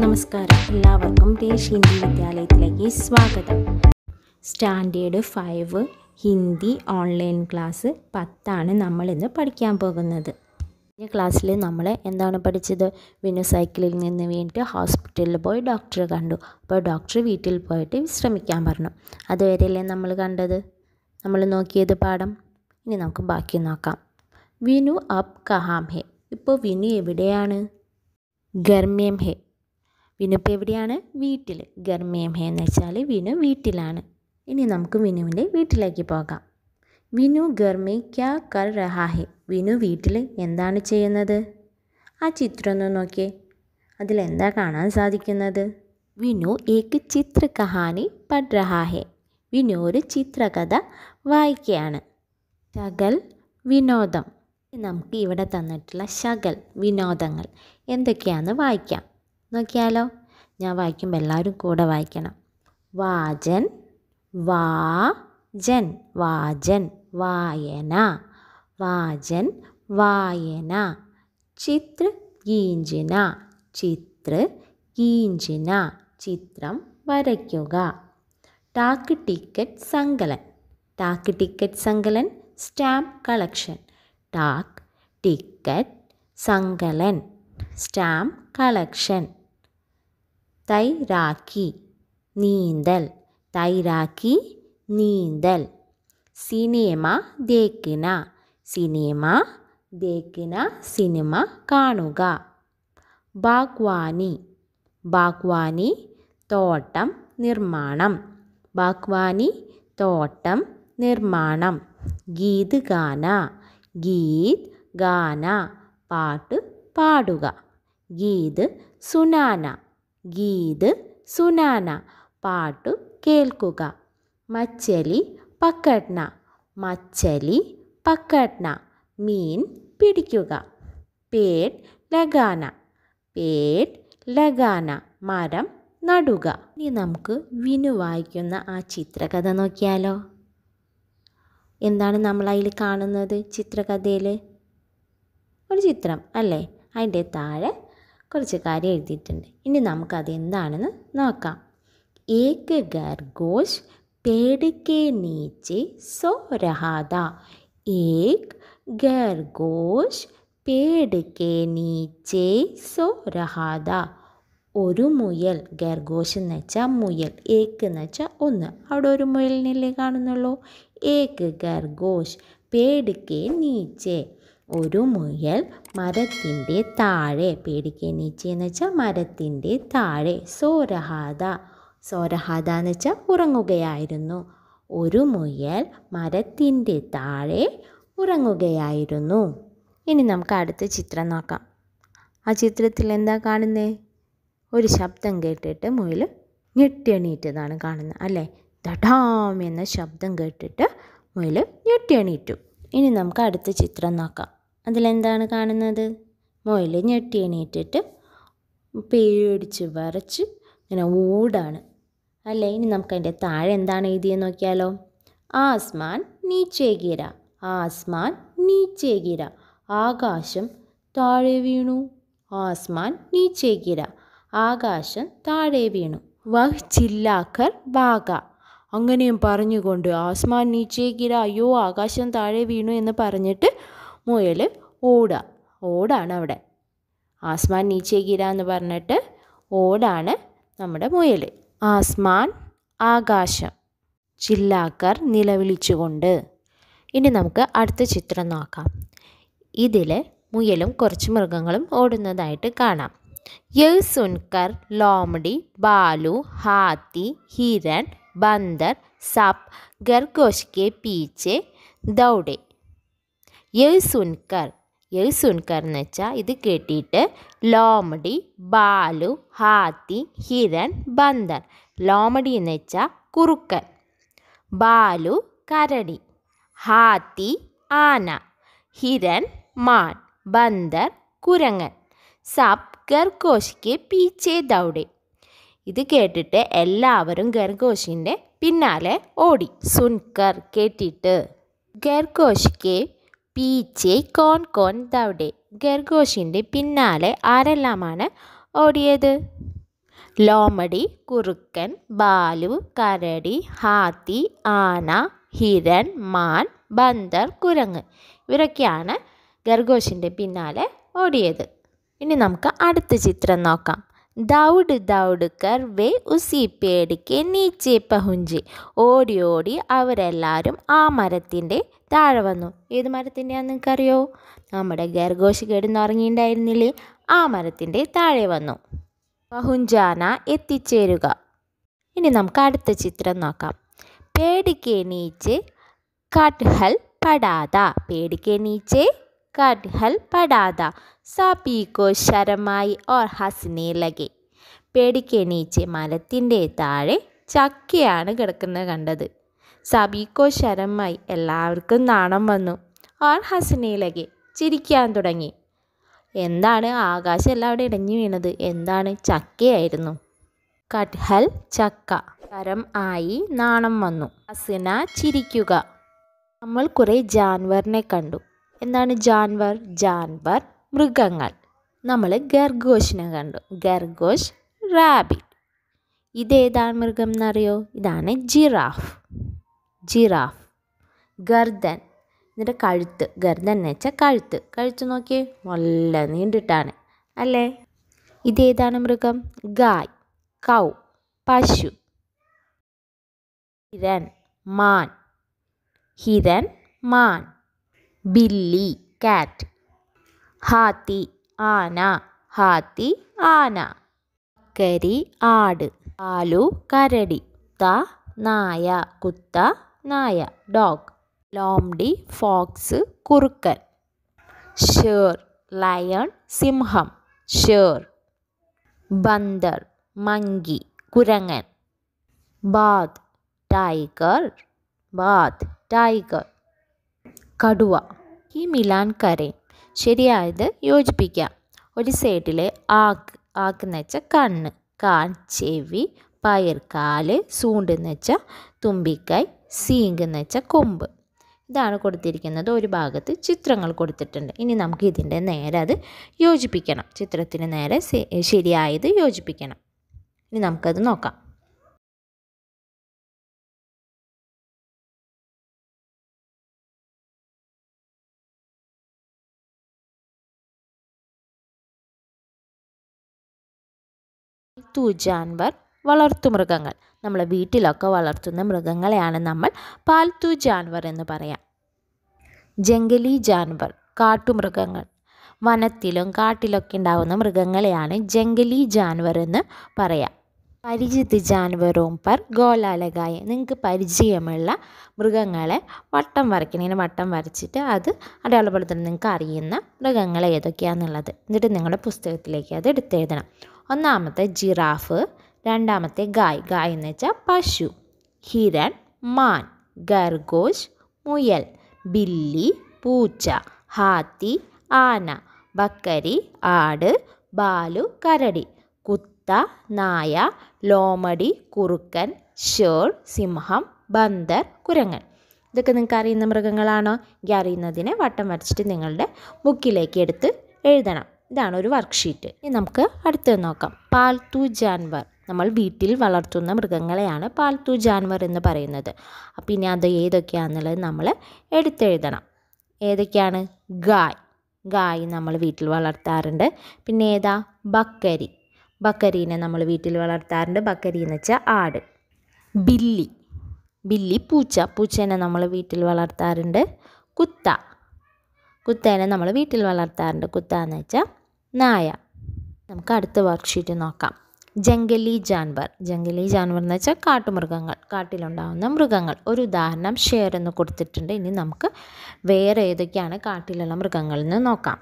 നമസ്കാരം എല്ലാവർക്കും ദേശീയ ഹിന്ദി വിദ്യാലയത്തിലേക്ക് സ്വാഗതം standard five Hindi online class പത്താണ് നമ്മൾ ഇന്ന് പഠിക്കാൻ പോകുന്നത് കഴിഞ്ഞ ക്ലാസ്സിൽ നമ്മൾ എന്താണ് പഠിച്ചത് സൈക്കിളിൽ നിന്ന് വേണ്ടിയിട്ട് ഹോസ്പിറ്റലിൽ പോയി ഡോക്ടറെ കണ്ടു അപ്പോൾ ഡോക്ടർ വീട്ടിൽ പോയിട്ട് വിശ്രമിക്കാൻ പറഞ്ഞു അതുവരെയല്ലേ നമ്മൾ കണ്ടത് നമ്മൾ നോക്കിയത് പാഠം ഇനി നമുക്ക് ബാക്കി നോക്കാം വിനു അപ് കഹാം ഹെ ഇപ്പോൾ വിനു എവിടെയാണ് ഗർമ്യം ഹെ വിനു ഇപ്പോൾ എവിടെയാണ് വീട്ടിൽ ഗർമേം ഹേ എന്ന് വെച്ചാൽ വിനു വീട്ടിലാണ് ഇനി നമുക്ക് വിനുവിൻ്റെ വീട്ടിലേക്ക് പോകാം വിനു ഗർമേ ക്യാ കർ റഹാഹെ വിനു വീട്ടിൽ എന്താണ് ചെയ്യുന്നത് ആ ചിത്രം ഒന്ന് നോക്കിയേ അതിലെന്താ കാണാൻ സാധിക്കുന്നത് വിനു ഏക്ക് ചിത്ര കഹാനി പഡ് റഹാഹെ വിനു ഒരു ചിത്രകഥ വായിക്കുകയാണ് ശകൽ വിനോദം നമുക്ക് ഇവിടെ തന്നിട്ടുള്ള ശകൽ വിനോദങ്ങൾ എന്തൊക്കെയാണെന്ന് വായിക്കാം നോക്കിയാലോ ഞാൻ വായിക്കുമ്പോൾ എല്ലാവരും കൂടെ വായിക്കണം വാചൻ വാ ജൻ വാചൻ വായന വാചൻ വായന ചിത്ര ഗീഞ്ചിന ചിത്ര ഗീഞ്ചിന ചിത്രം വരയ്ക്കുക ടാക്ക് ടിക്കറ്റ് സങ്കലൻ ടാക്ക് ടിക്കറ്റ് സങ്കലൻ സ്റ്റാമ്പ് കളക്ഷൻ ടാക്ക് ടിക്കറ്റ് സങ്കലൻ സ്റ്റാമ്പ് കളക്ഷൻ തൈരാക്കി നീന്തൽ തൈരാക്കി നീന്തൽ സിനിമ ദേക്കിന സിനിമ ദേക്കിന സിനിമ കാണുക ബാഗ്വാനി ബാഗ്വാനി തോട്ടം നിർമ്മാണം ബാഗ്വാനി തോട്ടം നിർമ്മാണം ഗീത് ഗാന ഗീത് ഗാന പാട്ട് പാടുക ഗീത് സുനാന ഗീത് സുനാന പാട്ടു കേൾക്കുക മച്ചലി പക്കട്ന മച്ചലി പക്കട്ന മീൻ പിടിക്കുക പേട് ലഗാന പേട് ലഗാന മരം നടുക ഇനി നമുക്ക് വിനു വായിക്കുന്ന ആ ചിത്രകഥ നോക്കിയാലോ എന്താണ് നമ്മൾ അതിൽ കാണുന്നത് ചിത്രകഥയിൽ ഒരു ചിത്രം അല്ലേ അതിൻ്റെ താഴെ കുറച്ച് കാര്യം എഴുതിയിട്ടുണ്ട് ഇനി നമുക്കത് എന്താണെന്ന് നോക്കാം ഏക്ക് ഗർഗോഷ് पेड़ നീച്ചി नीचे सो रहा ഗർഗോഷ് एक खरगोश पेड़ के ഒരു മുയൽ ഗർഗോഷ് എന്ന് വെച്ചാൽ മുയൽ ഏക്ക് എന്ന് വെച്ചാൽ ഒന്ന് അവിടെ ഒരു മുയലിനല്ലേ കാണുന്നുള്ളൂ ഏക്ക് ഗർഗോഷ് പേടുക്കെ നീച്ചേ ഒരു മുയൽ മരത്തിൻ്റെ താഴെ പേടിക്കേ നീച്ചേ എന്ന് വെച്ചാൽ മരത്തിൻ്റെ താഴെ സോരഹാദ സോരഹാദ എന്ന് വെച്ചാൽ ഉറങ്ങുകയായിരുന്നു ഒരു മുയൽ മരത്തിൻ്റെ താഴെ ഉറങ്ങുകയായിരുന്നു ഇനി നമുക്ക് അടുത്ത ചിത്രം നോക്കാം ആ ചിത്രത്തിൽ എന്താ കാണുന്നത് ഒരു ശബ്ദം കേട്ടിട്ട് മുയൽ ഞെട്ടിയണീറ്റതാണ് കാണുന്നത് അല്ലേ ദഠാം എന്ന ശബ്ദം കേട്ടിട്ട് മുയൽ ഞെട്ടിയണീറ്റു ഇനി നമുക്ക് അടുത്ത ചിത്രം നോക്കാം അതിലെന്താണ് കാണുന്നത് മുയൽ ഞെട്ടി എണീറ്റിട്ട് പേടിച്ച് വരച്ച് ഇങ്ങനെ ഓടാണ് അല്ലേ ഇനി നമുക്കതിൻ്റെ താഴെ എന്താണ് എഴുതിയെന്ന് നോക്കിയാലോ ആസ്മാൻ നീച്ചേകിര ആസ്മാൻ നീച്ചേകിര ആകാശം താഴെ വീണു ആസ്മാൻ നീച്ചേകിര ആകാശം താഴെ വീണു വഹ് ചില്ലാക്കർ ബാഗ അങ്ങനെയും പറഞ്ഞുകൊണ്ട് ആസ്മാൻ നീച്ചേകിര അയ്യോ ആകാശം താഴെ വീണു എന്ന് പറഞ്ഞിട്ട് മുയൽ ഓടുക ഓടാണ് അവിടെ ആസ്മാൻ നീച്ചേ ഗിര എന്ന് പറഞ്ഞിട്ട് ഓടാണ് നമ്മുടെ മുയൽ ആസ്മാൻ ആകാശം ചില്ലാക്കർ നിലവിളിച്ചുകൊണ്ട് ഇനി നമുക്ക് അടുത്ത ചിത്രം നോക്കാം ഇതിൽ മുയലും കുറച്ച് മൃഗങ്ങളും ഓടുന്നതായിട്ട് കാണാം യഹ് സുൻകർ ലോമഡി ബാലു ഹാത്തി ഹിരൺ ബന്ദർ സപ് ഗർഗോഷ് പീച്ചെ ദൗഡെ യഴ്സുൻകർ യഴ്സുൻകർ എന്ന് വെച്ചാൽ ഇത് കേട്ടിട്ട് ലോമഡി ബാലു ഹാത്തി ഹിരൺ ബന്ദർ ലോമഡി എന്ന് വെച്ചാൽ കുറുക്കൻ ബാലു കരടി ഹാത്തി ആന ഹിരൺ മാൻ ബന്ദർ കുരങ്ങൻ സബ് ഗർഘോഷിക്ക് പീച്ചേ ദൗഡെ ഇത് കേട്ടിട്ട് എല്ലാവരും ഗർഘോഷിൻ്റെ പിന്നാലെ ഓടി സുൻകർ കേട്ടിട്ട് ഗർഘോഷിക്ക് പീച്ചെ കോൺ കോൺ ദൗഡെ ഖർഗോഷിൻ്റെ പിന്നാലെ ആരെല്ലാമാണ് ഓടിയത് ലോമടി കുറുക്കൻ ബാലു കരടി ഹാത്തി ആന ഹിരൺ മാൻ ബന്ദർ കുരങ്ങ് ഇവരൊക്കെയാണ് ഖർഗോഷിൻ്റെ പിന്നാലെ ഓടിയത് ഇനി നമുക്ക് അടുത്ത ചിത്രം നോക്കാം दौड़ दौड़ कर വേ ഉസി പേടിക്ക് നീച്ചെ പഹുഞ്ചി ഓടി ഓടി അവരെല്ലാവരും ആ മരത്തിൻ്റെ താഴെ വന്നു ഏത് മരത്തിൻ്റെയാണെന്ന് നിങ്ങൾക്കറിയോ നമ്മുടെ ഗർഘോഷ് കിടന്നുറങ്ങിയിട്ടുണ്ടായിരുന്നില്ലേ ആ മരത്തിൻ്റെ താഴെ വന്നു പഹുഞ്ചാന എത്തിച്ചേരുക ഇനി നമുക്ക് അടുത്ത ചിത്രം നോക്കാം പേടിക്ക് നീച്ച് കട്ഹൽ പടാത പേടിക്ക് നീച്ച് കട്ഹൽ പടാത സാപ്പി കോ ശരമായി ഓർ ഹസിനെ ലഗെ പേടിക്കെണീച്ച് മരത്തിൻ്റെ താഴെ ചക്കയാണ് കിടക്കുന്നത് കണ്ടത് സബീക്കോ ശരമായി എല്ലാവർക്കും നാണം വന്നു ഓർ ഹസനയിലകെ ചിരിക്കാൻ തുടങ്ങി എന്താണ് ആകാശം എല്ലാവരും ഇടഞ്ഞു വീണത് എന്താണ് ചക്കയായിരുന്നു കട്ഹൽ ചക്ക കരം ആയി നാണം വന്നു ഹസന ചിരിക്കുക നമ്മൾ കുറേ ജാൻവറിനെ കണ്ടു എന്താണ് ജാൻവർ ജാൻവർ മൃഗങ്ങൾ നമ്മൾ ഗർഗോഷിനെ കണ്ടു ഗർഗോഷ് റാബിറ്റ് ഇതേതാണ് മൃഗം എന്നറിയോ ഇതാണ് ജിറാഫ് ജിറാഫ് ഗർദൻ എന്നിട്ട് കഴുത്ത് ഗർദൻ എന്ന് വെച്ചാൽ കഴുത്ത് കഴുത്ത് നോക്കിയേ നല്ല നീണ്ടിട്ടാണ് അല്ലേ ഇതേതാണ് മൃഗം ഗായ് കൗ പശു ഹിരൻ മാൻ ഹിരൻ മാൻ ബില്ലി കാറ്റ് ഹാത്തി ആന ഹാത്തി ആന കരി ആട് ആലു കരടി ത നായ കുത്ത നായ ഡോഗ് ലോംഡി ഫോക്സ് കുറുക്കൻ ഷേർ ലയൺ സിംഹം ഷേർ ബന്ദർ മങ്കി കുരങ്ങൻ ബാത് ടൈഗർ ബാത് ടൈഗർ കടുവ ഹി മിലാൻ കരേ ശരിയായത് യോജിപ്പിക്കാം ഒരു സൈഡിലെ ആക്ക് ആക്ക് എന്ന് വെച്ചാൽ കണ്ണ് കാൺ ചെവി പയർ കാല് സൂണ്ട് എന്ന് വെച്ചാൽ തുമ്പിക്കൈ സീങ്ക് എന്ന് വെച്ചാൽ കൊമ്പ് ഇതാണ് കൊടുത്തിരിക്കുന്നത് ഒരു ഭാഗത്ത് ചിത്രങ്ങൾ കൊടുത്തിട്ടുണ്ട് ഇനി നമുക്ക് ഇതിൻ്റെ നേരെ അത് യോജിപ്പിക്കണം ചിത്രത്തിന് നേരെ ശരിയായത് യോജിപ്പിക്കണം ഇനി നമുക്കത് നോക്കാം ജാൻവർ മൃഗങ്ങൾ നമ്മളെ വീട്ടിലൊക്കെ വളർത്തുന്ന മൃഗങ്ങളെയാണ് നമ്മൾ പാൽത്തു ജാൻവർ എന്ന് പറയാം ജംഗലി ജാൻവർ കാട്ടുമൃഗങ്ങൾ വനത്തിലും കാട്ടിലൊക്കെ ഉണ്ടാകുന്ന മൃഗങ്ങളെയാണ് ജംഗലി ജാൻവർ എന്ന് പറയാം പരിചിത് ജാൻവറും പർ ഗോലാലകായ നിങ്ങൾക്ക് പരിചയമുള്ള മൃഗങ്ങളെ വട്ടം വരയ്ക്കണം വട്ടം വരച്ചിട്ട് അത് അടയാളപ്പെടുത്തുന്ന നിങ്ങൾക്ക് അറിയുന്ന മൃഗങ്ങൾ ഏതൊക്കെയാണെന്നുള്ളത് എന്നിട്ട് നിങ്ങളുടെ പുസ്തകത്തിലേക്ക് അത് എടുത്തെഴുതണം ഒന്നാമത്തെ ജിറാഫ് രണ്ടാമത്തെ ഗായ് ഗായ് എന്ന് വെച്ചാൽ പശു ഹിരൺ മാൻ ഗർഗോഷ് മുയൽ ബില്ലി പൂച്ച ഹാത്തി ആന ബക്കരി ആട് ബാലു കരടി കുത്ത നായ ലോമടി കുറുക്കൻ ഷേൾ സിംഹം ബന്ദർ കുരങ്ങൻ ഇതൊക്കെ നിങ്ങൾക്ക് അറിയുന്ന മൃഗങ്ങളാണോ എനിക്ക് അറിയുന്നതിനെ വട്ടം വരച്ചിട്ട് നിങ്ങളുടെ ബുക്കിലേക്ക് എടുത്ത് എഴുതണം ഇതാണ് ഒരു വർക്ക്ഷീറ്റ് ഇനി നമുക്ക് അടുത്തത് നോക്കാം പാൽത്തു ജാൻവർ നമ്മൾ വീട്ടിൽ വളർത്തുന്ന മൃഗങ്ങളെയാണ് പാൽത്തു ജാൻവർ എന്ന് പറയുന്നത് അപ്പം ഇനി അത് ഏതൊക്കെയാണെന്നുള്ളത് നമ്മൾ എടുത്തെഴുതണം ഏതൊക്കെയാണ് ഗായ് ഗായ് നമ്മൾ വീട്ടിൽ വളർത്താറുണ്ട് പിന്നെ ഏതാ ബക്കരി ബക്കരീനെ നമ്മൾ വീട്ടിൽ വളർത്താറുണ്ട് ബക്കരി എന്ന് വെച്ചാൽ ആട് ബില്ലി ബില്ലി പൂച്ച പൂച്ചേനെ നമ്മൾ വീട്ടിൽ വളർത്താറുണ്ട് കുത്ത കുത്തേനെ നമ്മൾ വീട്ടിൽ വളർത്താറുണ്ട് കുത്ത എന്ന് വെച്ചാൽ നായ നമുക്ക് അടുത്ത വർക്ക്ഷീറ്റ് നോക്കാം ജംഗലി ജാൻവർ ജംഗലി ജാൻവർ എന്ന് വെച്ചാൽ കാട്ടുമൃഗങ്ങൾ കാട്ടിലുണ്ടാകുന്ന മൃഗങ്ങൾ ഒരു ഉദാഹരണം ഷെയർ എന്ന് കൊടുത്തിട്ടുണ്ട് ഇനി നമുക്ക് വേറെ ഏതൊക്കെയാണ് കാട്ടിലുള്ള മൃഗങ്ങളെന്ന് നോക്കാം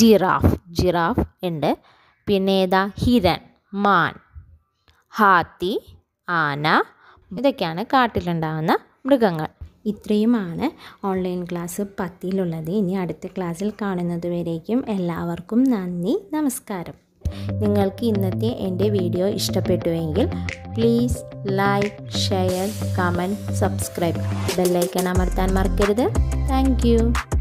ജിറാഫ് ജിറാഫ് ഉണ്ട് പിന്നെ ഏതാ ഹിരൺ മാൻ ഹാത്തി ആന ഇതൊക്കെയാണ് കാട്ടിലുണ്ടാകുന്ന മൃഗങ്ങൾ ഇത്രയുമാണ് ഓൺലൈൻ ക്ലാസ് പത്തിയിലുള്ളത് ഇനി അടുത്ത ക്ലാസ്സിൽ കാണുന്നത് എല്ലാവർക്കും നന്ദി നമസ്കാരം നിങ്ങൾക്ക് ഇന്നത്തെ എൻ്റെ വീഡിയോ ഇഷ്ടപ്പെട്ടുവെങ്കിൽ please like share comment subscribe bell icon അമർത്താൻ മറക്കരുത് താങ്ക്